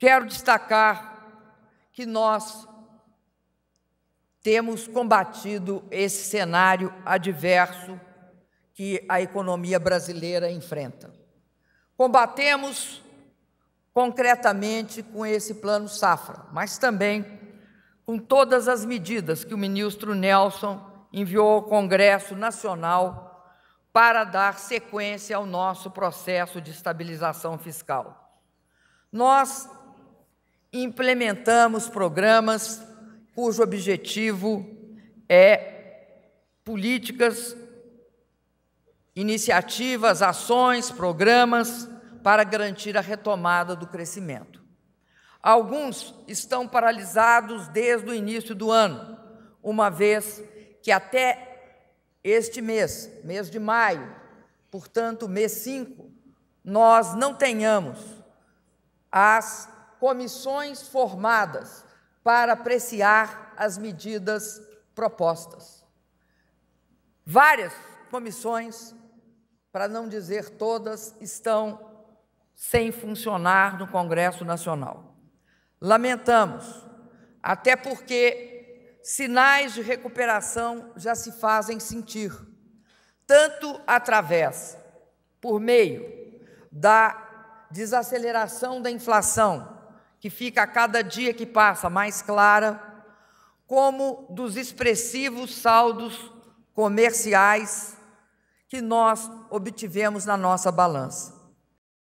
Quero destacar que nós temos combatido esse cenário adverso que a economia brasileira enfrenta. Combatemos concretamente com esse plano Safra, mas também com todas as medidas que o ministro Nelson enviou ao Congresso Nacional para dar sequência ao nosso processo de estabilização fiscal. Nós implementamos programas cujo objetivo é políticas, iniciativas, ações, programas para garantir a retomada do crescimento. Alguns estão paralisados desde o início do ano, uma vez que até este mês, mês de maio, portanto, mês 5, nós não tenhamos as comissões formadas para apreciar as medidas propostas. Várias comissões, para não dizer todas, estão sem funcionar no Congresso Nacional. Lamentamos, até porque sinais de recuperação já se fazem sentir, tanto através, por meio da desaceleração da inflação, que fica a cada dia que passa mais clara, como dos expressivos saldos comerciais que nós obtivemos na nossa balança.